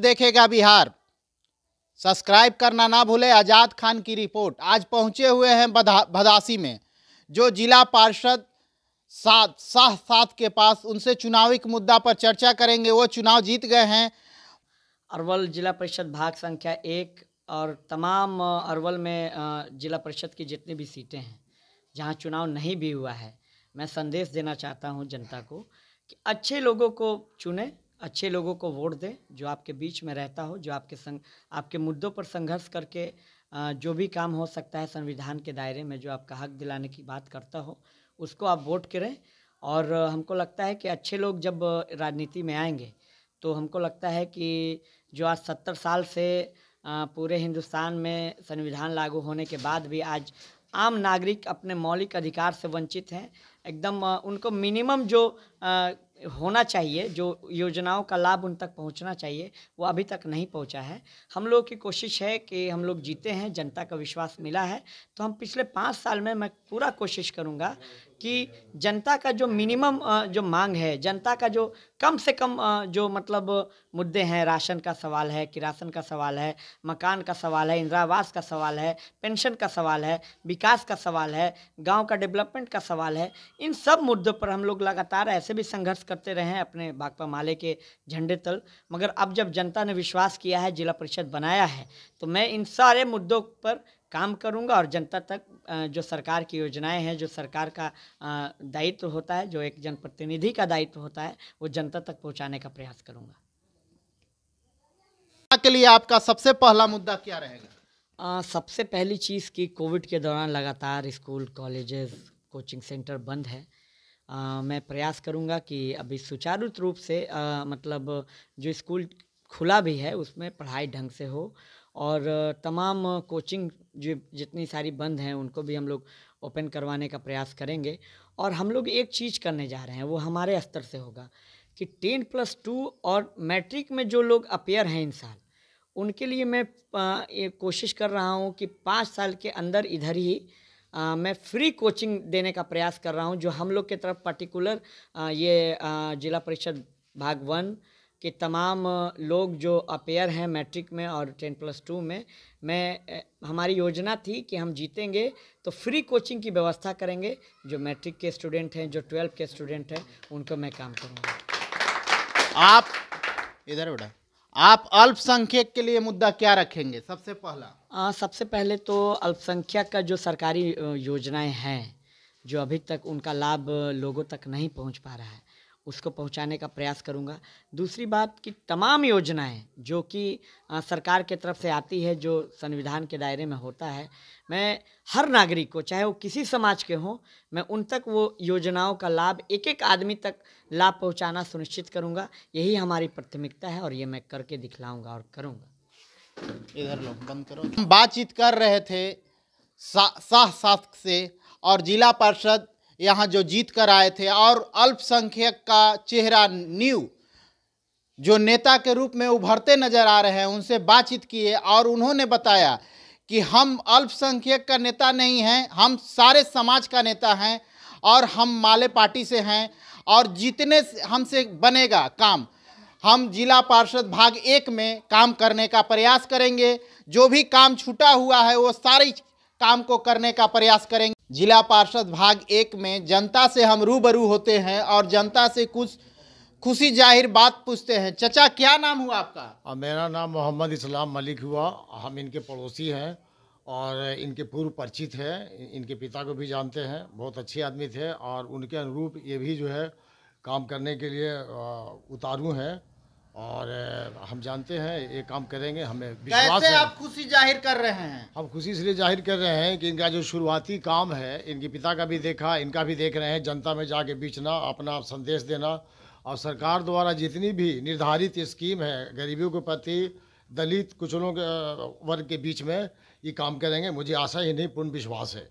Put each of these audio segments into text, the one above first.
देखेगा बिहार सब्सक्राइब करना ना भूले आज़ाद खान की रिपोर्ट आज पहुंचे हुए हैं भदासी में जो जिला पार्षद साथ साथ साथ के पास उनसे चुनावी मुद्दा पर चर्चा करेंगे वो चुनाव जीत गए हैं अरवल जिला परिषद भाग संख्या एक और तमाम अरवल में जिला परिषद की जितनी भी सीटें हैं जहां चुनाव नहीं भी हुआ है मैं संदेश देना चाहता हूं जनता को कि अच्छे लोगों को चुने अच्छे लोगों को वोट दें जो आपके बीच में रहता हो जो आपके संग आपके मुद्दों पर संघर्ष करके जो भी काम हो सकता है संविधान के दायरे में जो आपका हक दिलाने की बात करता हो उसको आप वोट करें और हमको लगता है कि अच्छे लोग जब राजनीति में आएंगे तो हमको लगता है कि जो आज सत्तर साल से पूरे हिंदुस्तान में संविधान लागू होने के बाद भी आज आम नागरिक अपने मौलिक अधिकार से वंचित हैं एकदम उनको मिनिमम जो होना चाहिए जो योजनाओं का लाभ उन तक पहुंचना चाहिए वो अभी तक नहीं पहुंचा है हम लोग की कोशिश है कि हम लोग जीते हैं जनता का विश्वास मिला है तो हम पिछले पाँच साल में मैं पूरा कोशिश करूंगा कि जनता का जो मिनिमम जो मांग है जनता का जो कम से कम जो मतलब मुद्दे हैं राशन का सवाल है किरासन का सवाल है मकान का सवाल है इंदिरा आवास का सवाल है पेंशन का सवाल है विकास का सवाल है गांव का डेवलपमेंट का सवाल है इन सब मुद्दों पर हम लोग लगातार ऐसे भी संघर्ष करते रहे हैं अपने भाकपा माले के झंडे तल मगर अब जब जनता ने विश्वास किया है जिला परिषद बनाया है तो मैं इन सारे मुद्दों पर काम करूंगा और जनता तक जो सरकार की योजनाएं हैं जो सरकार का दायित्व होता है जो एक जनप्रतिनिधि का दायित्व होता है वो जनता तक पहुंचाने का प्रयास करूंगा के लिए आपका सबसे पहला मुद्दा क्या रहेगा सबसे पहली चीज़ कि कोविड के दौरान लगातार स्कूल कॉलेजेस कोचिंग सेंटर बंद है आ, मैं प्रयास करूंगा कि अभी सुचारू रूप से आ, मतलब जो स्कूल खुला भी है उसमें पढ़ाई ढंग से हो और तमाम कोचिंग जो जितनी सारी बंद हैं उनको भी हम लोग ओपन करवाने का प्रयास करेंगे और हम लोग एक चीज़ करने जा रहे हैं वो हमारे स्तर से होगा कि टेन प्लस टू और मैट्रिक में जो लोग अपेयर हैं इन साल उनके लिए मैं ये कोशिश कर रहा हूँ कि पाँच साल के अंदर इधर ही आ, मैं फ्री कोचिंग देने का प्रयास कर रहा हूँ जो हम लोग के तरफ पर्टिकुलर आ, ये आ, जिला परिषद भाग वन कि तमाम लोग जो अपेयर हैं मैट्रिक में और टेन प्लस टू में मैं हमारी योजना थी कि हम जीतेंगे तो फ्री कोचिंग की व्यवस्था करेंगे जो मैट्रिक के स्टूडेंट हैं जो ट्वेल्व के स्टूडेंट हैं उनको मैं काम करूँगा आप इधर बेटा आप अल्पसंख्यक के लिए मुद्दा क्या रखेंगे सबसे पहला आ, सबसे पहले तो अल्पसंख्यक का जो सरकारी योजनाएं हैं जो अभी तक उनका लाभ लोगों तक नहीं पहुंच पा रहा है उसको पहुंचाने का प्रयास करूंगा दूसरी बात कि तमाम योजनाएं जो कि सरकार के तरफ से आती है जो संविधान के दायरे में होता है मैं हर नागरिक को चाहे वो किसी समाज के हों मैं उन तक वो योजनाओं का लाभ एक एक आदमी तक लाभ पहुंचाना सुनिश्चित करूंगा यही हमारी प्राथमिकता है और ये मैं करके दिखलाऊँगा और करूँगा इधर लोग बंद करो हम बातचीत कर रहे थे शाह सा, शासक से और जिला पार्षद यहाँ जो जीत कर आए थे और अल्पसंख्यक का चेहरा न्यू जो नेता के रूप में उभरते नजर आ रहे हैं उनसे बातचीत किए और उन्होंने बताया कि हम अल्पसंख्यक का नेता नहीं हैं हम सारे समाज का नेता हैं और हम माले पार्टी से हैं और जितने हमसे बनेगा काम हम जिला पार्षद भाग एक में काम करने का प्रयास करेंगे जो भी काम छूटा हुआ है वो सारी काम को करने का प्रयास करेंगे जिला पार्षद भाग एक में जनता से हम रूबरू होते हैं और जनता से कुछ खुशी जाहिर बात पूछते हैं चचा क्या नाम हुआ आपका आ, मेरा नाम मोहम्मद इस्लाम मलिक हुआ हम इनके पड़ोसी हैं और इनके पूर्व परिचित हैं इनके पिता को भी जानते हैं बहुत अच्छे आदमी थे और उनके अनुरूप ये भी जो है काम करने के लिए उतारू हैं और हम जानते हैं ये काम करेंगे हमें विश्वास है आप खुशी जाहिर कर रहे हैं हम खुशी इसलिए जाहिर कर रहे हैं कि इनका जो शुरुआती काम है इनके पिता का भी देखा इनका भी देख रहे हैं जनता में जाके बेचना अपना संदेश देना और सरकार द्वारा जितनी भी निर्धारित स्कीम है गरीबियों के प्रति दलित कुचलों के वर्ग के बीच में ये काम करेंगे मुझे आशा ही नहीं पूर्ण विश्वास है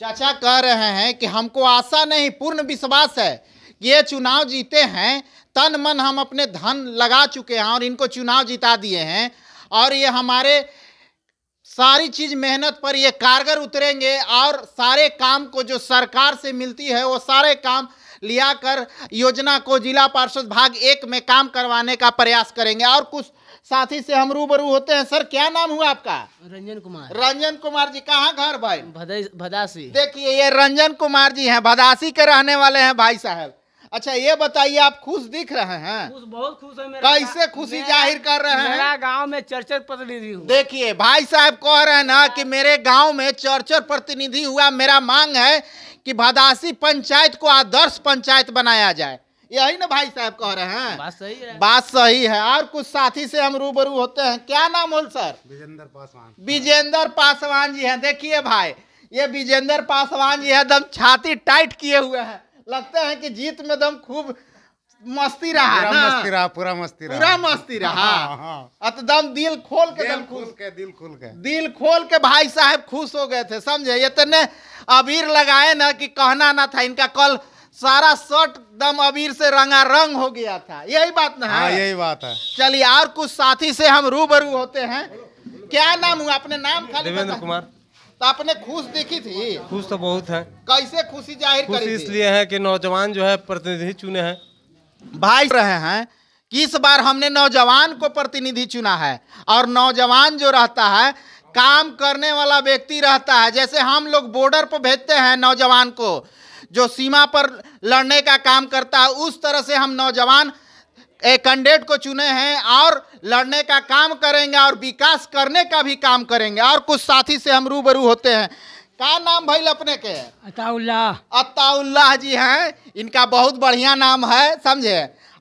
चाचा कह रहे हैं कि हमको आशा नहीं पूर्ण विश्वास है कि ये चुनाव जीते हैं तन मन हम अपने धन लगा चुके हैं और इनको चुनाव जिता दिए हैं और ये हमारे सारी चीज़ मेहनत पर ये कारगर उतरेंगे और सारे काम को जो सरकार से मिलती है वो सारे काम लिया कर योजना को जिला पार्षद भाग एक में काम करवाने का प्रयास करेंगे और कुछ साथी से हम रूबरू होते हैं सर क्या नाम हुआ आपका रंजन कुमार रंजन कुमार जी कहाँ घर भाई भदासी देखिए ये रंजन कुमार जी हैं भदासी के रहने वाले हैं भाई साहब अच्छा ये बताइए आप खुश दिख रहे हैं खुश बहुत खुश है मेरा कैसे खुशी जाहिर कर रहे हैं मेरा गांव में चर्चर प्रतिनिधि हुआ देखिए भाई साहब कह रहे हैं ना कि मेरे गांव में चर्चर प्रतिनिधि हुआ मेरा मांग है कि भदासी पंचायत को आदर्श पंचायत बनाया जाए यही ना भाई साहब कह रहे हैं बात सही है बात सही है और कुछ साथी से हम रूबरू होते हैं क्या नाम बोल सर विजेंद्र पासवान विजेंद्र पासवान जी हैं देखिए भाई ये विजेंद्र पासवान जी है दम छाती टाइट किए हुए हैं लगता है कि जीत में दम खूब मस्ती रहा पूरा ना मस्ती रहा पूरा मस्ती रहा पूरा मस्ती रहा हाँ, हाँ, हाँ। दम दिल खोल के दिल खुल के दिल खुल के दिल खोल के भाई साहब खुश हो गए थे समझे ये तो ने अबीर लगाए ना कि कहना ना था इनका कल सारा शर्ट दम अबीर से रंगा रंग हो गया था यही बात ना है हाँ, यही बात है चलिए और कुछ साथी से हम रूबरू होते हैं क्या नाम हुआ अपने नाम देवेंद्र कुमार तो आपने खुश देखी थी खुश तो बहुत है कैसे खुशी जाहिर खुशी इसलिए है कि नौजवान जो है प्रतिनिधि चुने हैं भाई रहे हैं कि इस बार हमने नौजवान को प्रतिनिधि चुना है और नौजवान जो रहता है काम करने वाला व्यक्ति रहता है जैसे हम लोग बॉर्डर पर भेजते हैं नौजवान को जो सीमा पर लड़ने का काम करता है उस तरह से हम नौजवान कैंडिडेट को चुने हैं और लड़ने का काम करेंगे और विकास करने का भी काम करेंगे और कुछ साथी से हम रूबरू होते हैं का नाम भैल अपने के अताउल्लाह अताउल्लाह जी हैं इनका बहुत बढ़िया नाम है समझे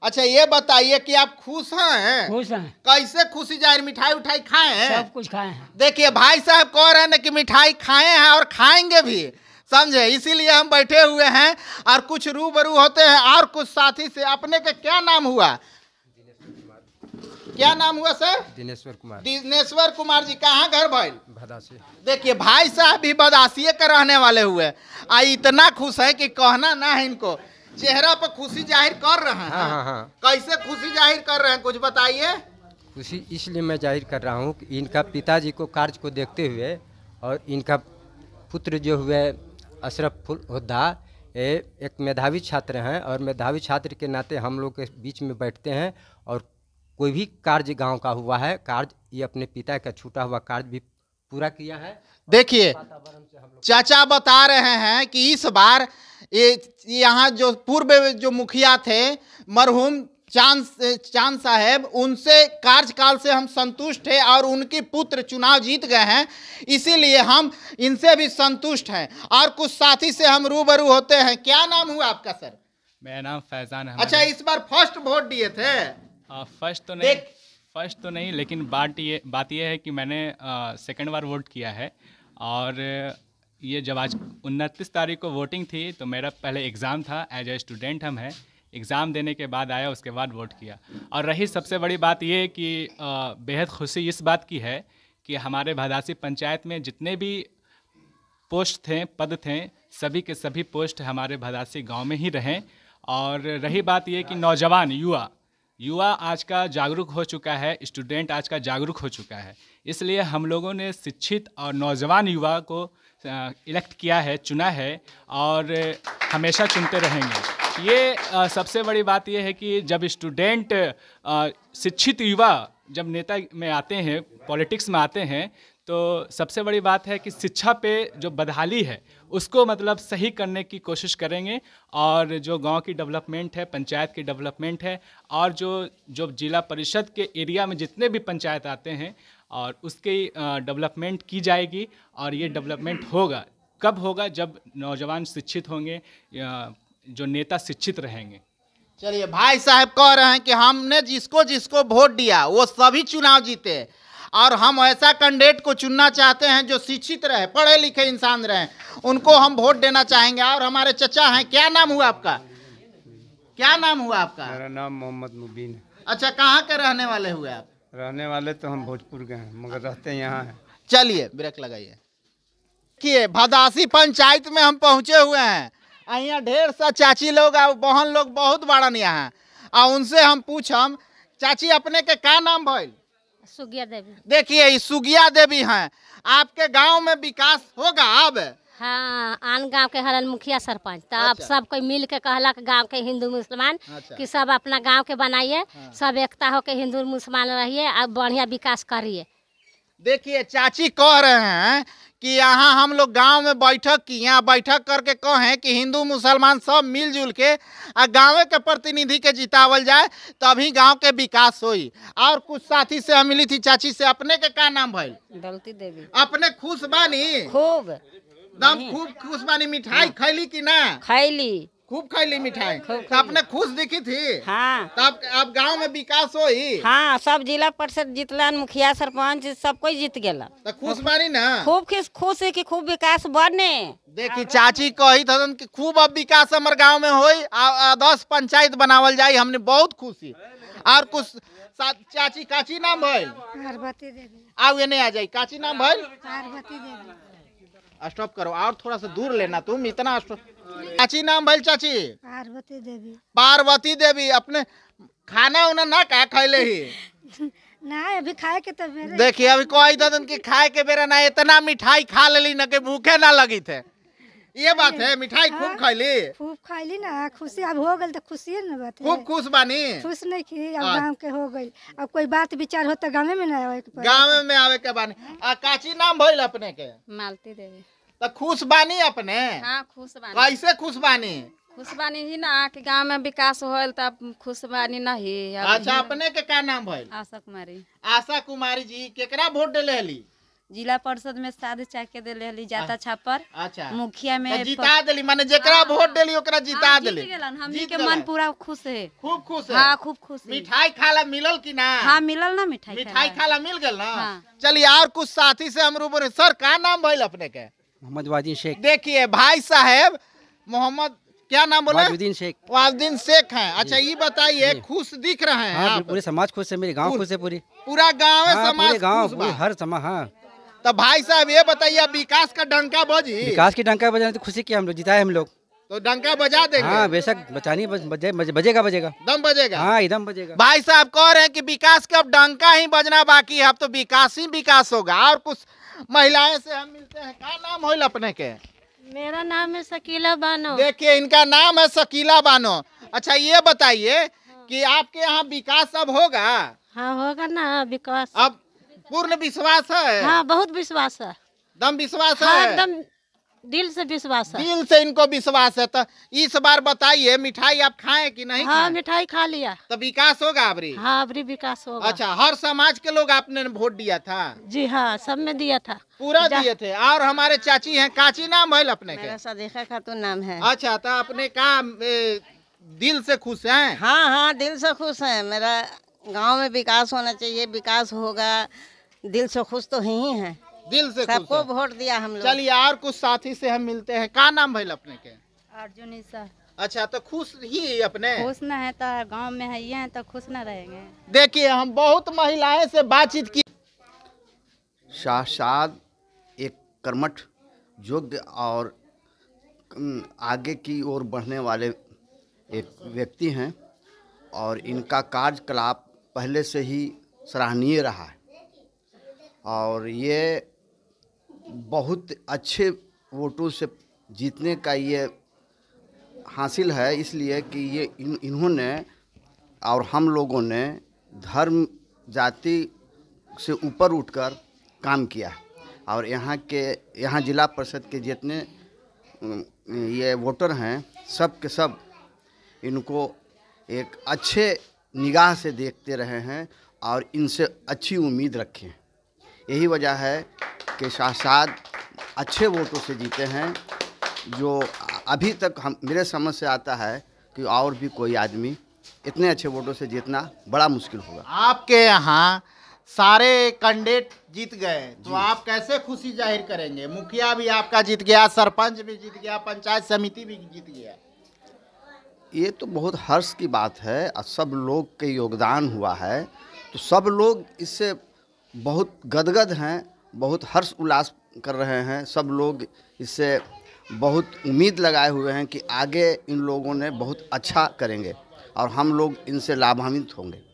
अच्छा ये बताइए कि आप खुश हैं खुश हैं कैसे खुशी जाहिर मिठाई उठाई खाए हैं सब कुछ खाए हैं देखिए भाई साहब कह रहे हैं कि मिठाई खाए हैं और खाएंगे भी समझे इसीलिए हम बैठे हुए हैं और कुछ रूबरू होते हैं और कुछ साथी से अपने का क्या नाम हुआ क्या नाम हुआ सर दिनेश्वर कुमार दिनेश्वर कुमार जी कहाँ घर भाई भदासी देखिए भाई साहब भी बदासी के रहने वाले हुए आ इतना खुश है कि कहना ना है इनको चेहरा पर खुशी जाहिर कर रहे हैं हाँ, हाँ, हाँ। कैसे खुशी जाहिर कर रहे हैं कुछ बताइए खुशी इसलिए मैं जाहिर कर रहा हूँ कि इनका पिताजी को कार्य को देखते हुए और इनका पुत्र जो हुए अशरफ हुद्दा एक मेधावी छात्र हैं और मेधावी छात्र के नाते हम लोग के बीच में बैठते हैं और कोई भी कार्य गांव का हुआ है कार्य ये अपने पिता का छूटा हुआ कार्य भी पूरा किया है देखिए चाचा बता रहे हैं कि इस बार ये यहाँ जो पूर्व जो मुखिया थे मरहूम चांद चांद साहेब उनसे कार्यकाल से हम संतुष्ट हैं और उनके पुत्र चुनाव जीत गए हैं इसीलिए हम इनसे भी संतुष्ट हैं और कुछ साथी से हम रूबरू होते हैं क्या नाम हुआ आपका सर मेरा नाम फैजान अच्छा, है अच्छा इस बार फर्स्ट वोट दिए थे फर्स्ट हाँ, तो नहीं फर्स्ट तो नहीं लेकिन बात ये बात ये है कि मैंने सेकंड बार वोट किया है और ये जब आज उनतीस तारीख को वोटिंग थी तो मेरा पहले एग्ज़ाम था एज ए स्टूडेंट हम हैं एग्ज़ाम देने के बाद आया उसके बाद वोट किया और रही सबसे बड़ी बात ये कि बेहद खुशी इस बात की है कि हमारे भदासी पंचायत में जितने भी पोस्ट थे पद थे सभी के सभी पोस्ट हमारे भदासी गांव में ही रहें और रही बात ये कि नौजवान युवा युवा आज का जागरूक हो चुका है स्टूडेंट आज का जागरूक हो चुका है इसलिए हम लोगों ने शिक्षित और नौजवान युवा को इलेक्ट किया है चुना है और हमेशा चुनते रहेंगे ये सबसे बड़ी बात यह है कि जब स्टूडेंट शिक्षित युवा जब नेता में आते हैं पॉलिटिक्स में आते हैं तो सबसे बड़ी बात है कि शिक्षा पे जो बदहाली है उसको मतलब सही करने की कोशिश करेंगे और जो गांव की डेवलपमेंट है पंचायत की डेवलपमेंट है और जो जो जिला परिषद के एरिया में जितने भी पंचायत आते हैं और उसकी डेवलपमेंट की जाएगी और ये डेवलपमेंट होगा कब होगा जब नौजवान शिक्षित होंगे जो नेता शिक्षित रहेंगे चलिए भाई साहब कह रहे हैं कि हमने जिसको जिसको वोट दिया वो सभी चुनाव जीते और हम ऐसा कैंडिडेट को चुनना चाहते हैं जो शिक्षित रहे पढ़े लिखे इंसान रहे उनको हम वोट देना चाहेंगे और हमारे चचा हैं क्या नाम हुआ आपका क्या नाम हुआ आपका मेरा नाम मोहम्मद मुबीन है अच्छा कहाँ के रहने वाले हुए आप रहने वाले तो हम भोजपुर के हैं मगर रहते हैं यहाँ हैं चलिए ब्रेक लगाइए किए भदासी पंचायत में हम पहुँचे हुए हैं यहाँ ढेर सा चाची लोग और बहन लोग बहुत बड़न यहाँ और उनसे हम पूछम चाची अपने के का नाम भाई सुगिया देवी देखिए सुगिया देवी हैं आपके गांव में विकास होगा अब हाँ आन गांव के हरन मुखिया सरपंच तो आप अच्छा। सब कोई मिल के कहला गांव के हिंदू मुसलमान अच्छा। कि सब अपना गांव के बनाइए हाँ। सब एकता होके हिंदू मुसलमान रहिए और बढ़िया विकास करिए देखिए चाची कह रहे हैं कि यहाँ हम लोग गांव में बैठक यहाँ बैठक करके कहें कि हिंदू मुसलमान सब मिलजुल के आ गाँव के प्रतिनिधि के जितावल जाए तभी गांव के विकास होई और कुछ साथी से हम मिली थी चाची से अपने के का नाम भाई दलती देवी अपने खुश बानी खूब दम खूब खुश बानी मिठाई खैली कि ना खैली खूब खाई मिठाई तो आपने खुश दिखी थी हाँ तो आप, आप गांव में विकास हो ही हाँ सब जिला परिषद जितलान मुखिया सरपंच सब कोई जीत गया तो खुश मानी ना खूब खुश खुश है की खूब विकास बने देखी चाची कही था कि खूब अब विकास हमारे गांव में हो दस पंचायत बनावल जाये हमने बहुत खुशी और कुछ चाची काची नाम भाई आओ ये नहीं आ जाये काची नाम भाई स्टॉप करो और थोड़ा सा दूर लेना तुम इतना चाची नाम भल चाची पार्वती देवी पार्वती देवी अपने खाना उना ना का खैले ही ना अभी खाए के तो बेरे देखिए अभी कोई तो की खाए के बेरा ना इतना मिठाई खा लेली ना के भूखे ना लगी थे ये बात है मिठाई खूब हाँ, ली खूब ली ना खुशी अब हो गई तो खुशी है ना बात खूब खुश बानी खुश नहीं की अब हाँ। गांव के हो गई अब कोई बात विचार हो तो गाँव में ना आवे के गांव में आवे के बानी आ काची नाम भइल अपने के मालती देवी तो खुश बानी अपने हाँ, कैसे खुश बानी खुश बानी ही ना कि गांव में विकास हो तब तो खुश बानी नहीं अच्छा अपने के क्या नाम है आशा कुमारी आशा कुमारी जी केकरा वोट देले जिला परिषद में साधु चाके देले हली जाता छापर अच्छा मुखिया में तो जिता दिली माने जेकरा हाँ। वोट देली ओकरा हाँ, जिता देली हमनी के मन पूरा खुश है खूब खुश है हां खूब खुश है मिठाई खाला मिलल की ना हां मिलल ना मिठाई मिठाई खाला मिल गेल ना चलिए और कुछ साथी से हम रूबरू सर का नाम भइल अपने के मोहम्मद वाजिद शेख देखिए भाई साहब मोहम्मद क्या नाम बोला वाजुद्दीन शेख वाजुद्दीन शेख हैं अच्छा ये बताइए खुश दिख रहे हैं हाँ, पूरे समाज खुश है मेरे गांव खुश है पूरी पूरा गांव है हाँ, समाज गांव हर समाज हाँ तो भाई साहब ये बताइए विकास का डंका बजी विकास की डंका बजाने तो खुशी की हम लोग जिताए हम लोग तो डंका बजा देंगे हाँ बेशक बचानी बज, बजेगा बजेगा दम बजेगा हाँ एकदम बजेगा भाई साहब कह रहे हैं कि विकास का अब डंका ही बजना बाकी है अब तो विकास ही विकास होगा और कुछ महिलाएं से हम मिलते हैं क्या नाम हो अपने के मेरा नाम है शकीला बानो देखिए इनका नाम है शकीला बानो अच्छा ये बताइए हाँ। कि आपके यहाँ विकास अब होगा हाँ होगा ना विकास अब पूर्ण विश्वास है हाँ बहुत विश्वास है दम विश्वास हाँ, है दम दिल से विश्वास है दिल से इनको विश्वास है तो इस बार बताइए मिठाई आप खाए कि नहीं हाँ मिठाई खा लिया तो विकास होगा अबरी हाँ अबरी विकास होगा अच्छा हर समाज के लोग आपने वोट दिया था जी हाँ सब में दिया था पूरा दिए थे और हमारे चाची हैं काची नाम है अपने के सदीखा खातून तो नाम है अच्छा तो अपने का दिल से खुश है हाँ हाँ दिल से खुश है मेरा गाँव में विकास होना चाहिए विकास होगा दिल से खुश तो ही है दिल से सबको वोट दिया हम लोग चलिए और कुछ साथी से हम मिलते हैं का नाम भाई अपने के अर्जुन सर अच्छा तो खुश ही अपने खुश न है तो गांव में है ये तो खुश न रहेंगे देखिए हम बहुत महिलाएं से बातचीत की शाहशाद एक कर्मठ योग्य और आगे की ओर बढ़ने वाले एक व्यक्ति हैं और इनका कार्यकलाप पहले से ही सराहनीय रहा है और ये बहुत अच्छे वोटों से जीतने का ये हासिल है इसलिए कि ये इन इन्होंने और हम लोगों ने धर्म जाति से ऊपर उठकर काम किया है और यहाँ के यहाँ जिला परिषद के जितने ये वोटर हैं सब के सब इनको एक अच्छे निगाह से देखते रहे हैं और इनसे अच्छी उम्मीद रखें यही वजह है के शाहसाद अच्छे वोटों से जीते हैं जो अभी तक हम मेरे समझ से आता है कि और भी कोई आदमी इतने अच्छे वोटों से जीतना बड़ा मुश्किल होगा आपके यहाँ सारे कैंडिडेट जीत गए तो आप कैसे खुशी जाहिर करेंगे मुखिया भी आपका जीत गया सरपंच भी जीत गया पंचायत समिति भी जीत गया ये तो बहुत हर्ष की बात है और सब लोग के योगदान हुआ है तो सब लोग इससे बहुत गदगद हैं बहुत हर्ष उल्लास कर रहे हैं सब लोग इससे बहुत उम्मीद लगाए हुए हैं कि आगे इन लोगों ने बहुत अच्छा करेंगे और हम लोग इनसे लाभान्वित होंगे